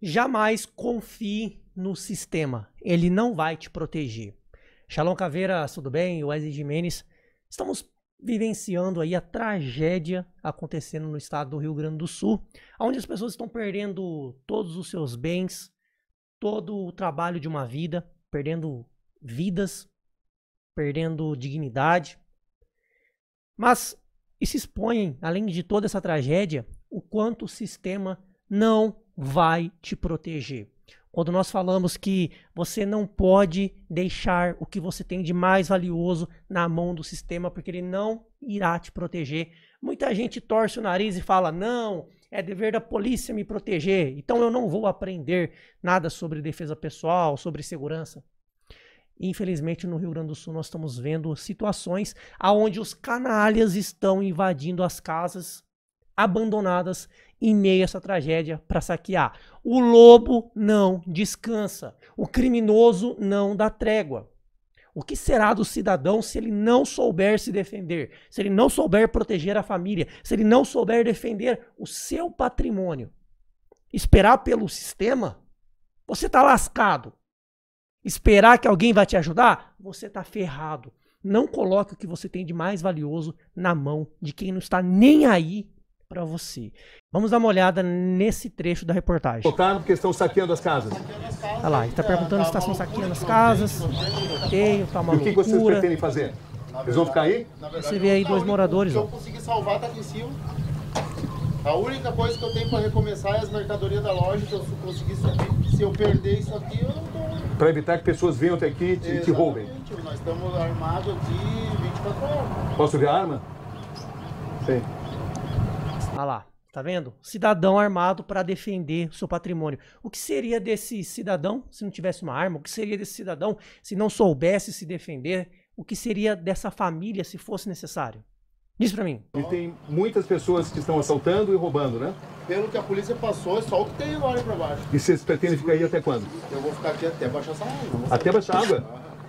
Jamais confie no sistema. Ele não vai te proteger. Shalom Caveira, tudo bem? Wesley Jimenez. Estamos vivenciando aí a tragédia acontecendo no estado do Rio Grande do Sul, onde as pessoas estão perdendo todos os seus bens, todo o trabalho de uma vida, perdendo vidas, perdendo dignidade. Mas e se expõem, além de toda essa tragédia, o quanto o sistema não vai te proteger. Quando nós falamos que você não pode deixar o que você tem de mais valioso na mão do sistema, porque ele não irá te proteger. Muita gente torce o nariz e fala: não, é dever da polícia me proteger, então eu não vou aprender nada sobre defesa pessoal, sobre segurança. Infelizmente, no Rio Grande do Sul, nós estamos vendo situações aonde os canalhas estão invadindo as casas abandonadas em meio a essa tragédia para saquear. O lobo não descansa. O criminoso não dá trégua. O que será do cidadão se ele não souber se defender, se ele não souber proteger a família, se ele não souber defender o seu patrimônio? Esperar pelo sistema? Você está lascado. Esperar que alguém vai te ajudar? Você está ferrado. Não coloque o que você tem de mais valioso na mão de quem não está nem aí para você. Vamos dar uma olhada nesse trecho da reportagem. Votaram porque estão saqueando as casas. Olha lá, ele está perguntando se estão tá saqueando as casas. Tem, tá uma e o que vocês pretendem fazer? Eles vão ficar aí? Você vê aí dois moradores. Se eu conseguir salvar, tá aqui em cima. A única coisa que eu tenho para recomeçar é as mercadorias da loja, que eu consegui subir. Se eu perder isso aqui, eu não tô... Para evitar que pessoas venham até aqui e te, te roubem. Nós estamos armados aqui 24 horas. Posso ver a arma? Sim. Olha lá, tá vendo? Cidadão armado para defender seu patrimônio. O que seria desse cidadão se não tivesse uma arma? O que seria desse cidadão se não soubesse se defender? O que seria dessa família se fosse necessário? Diz para mim. E tem muitas pessoas que estão assaltando e roubando, né? Pelo que a polícia passou, é só o que tem agora para baixo. E vocês pretendem ficar aí até quando? Eu vou ficar aqui até baixar essa água. Até baixar água?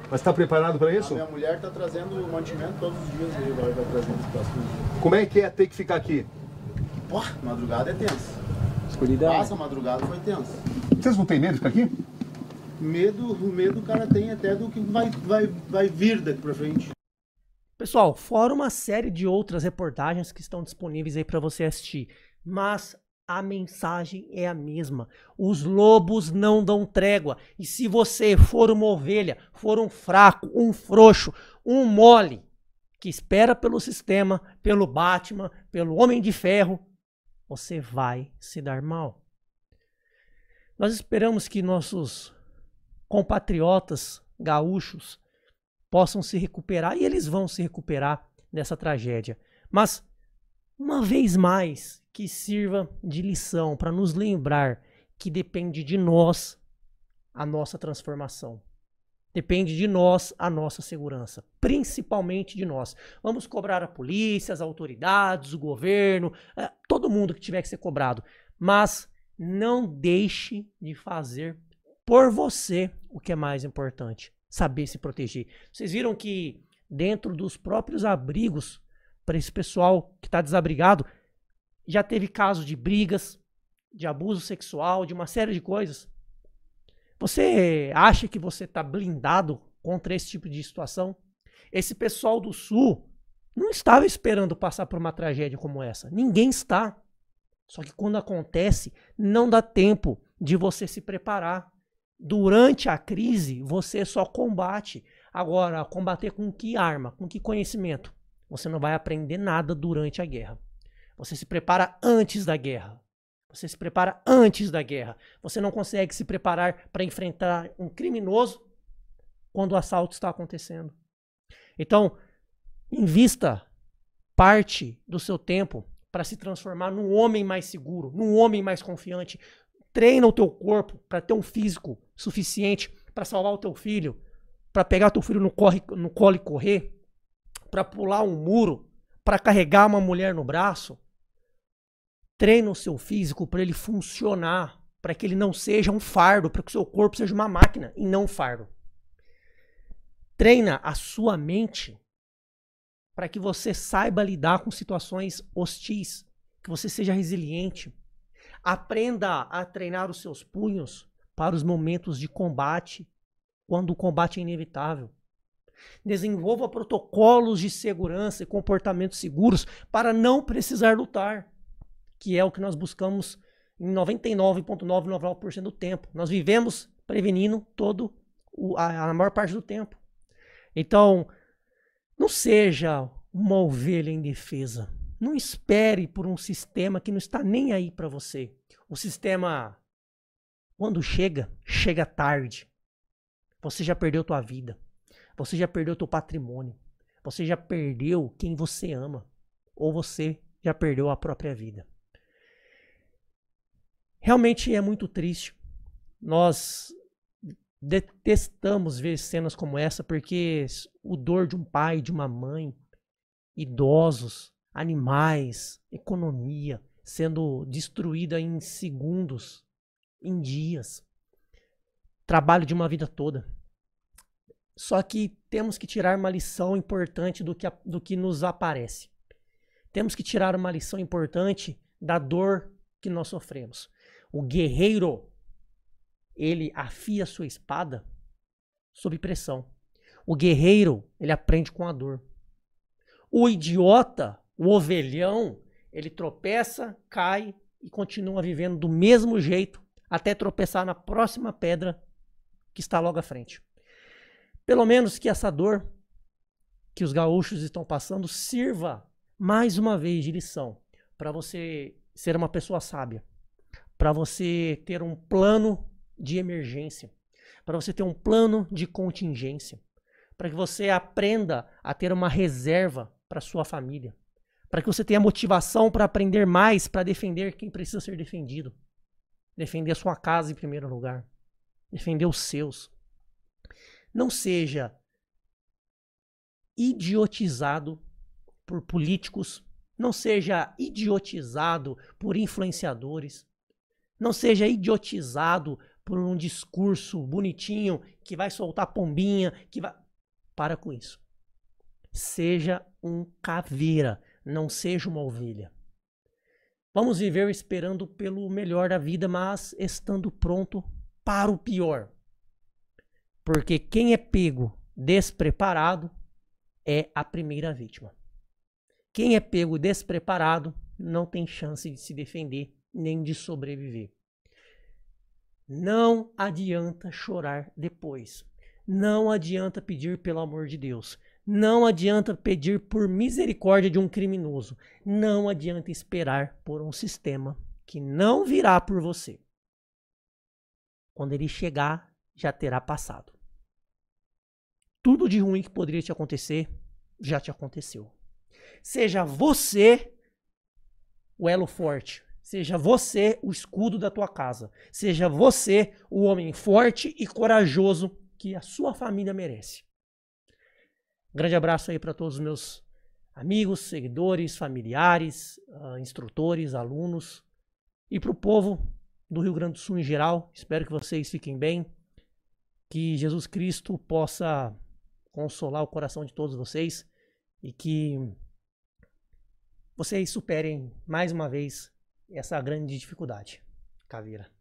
Mas está preparado para isso? A minha mulher está trazendo o mantimento todos os dias aí, agora vai trazendo os próximos dias. Como é que é ter que ficar aqui? Pô, madrugada é tensa. Escuridão. É. Passa a madrugada foi tensa. Vocês não têm medo de ficar aqui? Medo, o medo o cara tem até do que vai, vai, vai vir daqui pra frente. Pessoal, fora uma série de outras reportagens que estão disponíveis aí para você assistir, mas a mensagem é a mesma. Os lobos não dão trégua. E se você for uma ovelha, for um fraco, um frouxo, um mole, que espera pelo sistema, pelo Batman, pelo Homem de Ferro, você vai se dar mal. Nós esperamos que nossos compatriotas gaúchos possam se recuperar e eles vão se recuperar dessa tragédia. Mas, uma vez mais, que sirva de lição para nos lembrar que depende de nós a nossa transformação. Depende de nós a nossa segurança, principalmente de nós. Vamos cobrar a polícia, as autoridades, o governo, eh, todo mundo que tiver que ser cobrado. Mas não deixe de fazer por você o que é mais importante: saber se proteger. Vocês viram que dentro dos próprios abrigos, para esse pessoal que está desabrigado, já teve casos de brigas, de abuso sexual, de uma série de coisas. Você acha que você está blindado contra esse tipo de situação? Esse pessoal do Sul não estava esperando passar por uma tragédia como essa. Ninguém está. Só que quando acontece, não dá tempo de você se preparar. Durante a crise, você só combate. Agora, combater com que arma? Com que conhecimento? Você não vai aprender nada durante a guerra. Você se prepara antes da guerra. Você se prepara antes da guerra. Você não consegue se preparar para enfrentar um criminoso quando o assalto está acontecendo. Então, invista parte do seu tempo para se transformar num homem mais seguro, num homem mais confiante. Treina o teu corpo para ter um físico suficiente para salvar o teu filho, para pegar teu filho no, corre, no colo e correr, para pular um muro, para carregar uma mulher no braço, Treina o seu físico para ele funcionar, para que ele não seja um fardo, para que o seu corpo seja uma máquina e não um fardo. Treina a sua mente para que você saiba lidar com situações hostis, que você seja resiliente. Aprenda a treinar os seus punhos para os momentos de combate, quando o combate é inevitável. Desenvolva protocolos de segurança e comportamentos seguros para não precisar lutar que é o que nós buscamos em 99,99% do tempo. Nós vivemos prevenindo todo o, a, a maior parte do tempo. Então, não seja uma ovelha indefesa. Não espere por um sistema que não está nem aí para você. O sistema, quando chega, chega tarde. Você já perdeu tua vida. Você já perdeu teu patrimônio. Você já perdeu quem você ama. Ou você já perdeu a própria vida. Realmente é muito triste. Nós detestamos ver cenas como essa porque o dor de um pai, de uma mãe, idosos, animais, economia sendo destruída em segundos, em dias. Trabalho de uma vida toda. Só que temos que tirar uma lição importante do que, do que nos aparece. Temos que tirar uma lição importante da dor que nós sofremos. O guerreiro, ele afia sua espada sob pressão. O guerreiro, ele aprende com a dor. O idiota, o ovelhão, ele tropeça, cai e continua vivendo do mesmo jeito até tropeçar na próxima pedra que está logo à frente. Pelo menos que essa dor que os gaúchos estão passando sirva mais uma vez de lição para você ser uma pessoa sábia para você ter um plano de emergência, para você ter um plano de contingência, para que você aprenda a ter uma reserva para sua família, para que você tenha motivação para aprender mais, para defender quem precisa ser defendido, defender a sua casa em primeiro lugar, defender os seus. Não seja idiotizado por políticos, não seja idiotizado por influenciadores, não seja idiotizado por um discurso bonitinho que vai soltar pombinha, que vai. Para com isso. Seja um caveira, não seja uma ovelha. Vamos viver esperando pelo melhor da vida, mas estando pronto para o pior. Porque quem é pego despreparado é a primeira vítima. Quem é pego despreparado não tem chance de se defender nem de sobreviver. Não adianta chorar depois. Não adianta pedir pelo amor de Deus. Não adianta pedir por misericórdia de um criminoso. Não adianta esperar por um sistema que não virá por você. Quando ele chegar, já terá passado. Tudo de ruim que poderia te acontecer já te aconteceu. Seja você o elo forte Seja você o escudo da tua casa. Seja você o homem forte e corajoso que a sua família merece. Um grande abraço aí para todos os meus amigos, seguidores, familiares, ah, instrutores, alunos e para o povo do Rio Grande do Sul em geral. Espero que vocês fiquem bem. Que Jesus Cristo possa consolar o coração de todos vocês e que vocês superem mais uma vez essa é a grande dificuldade, caveira.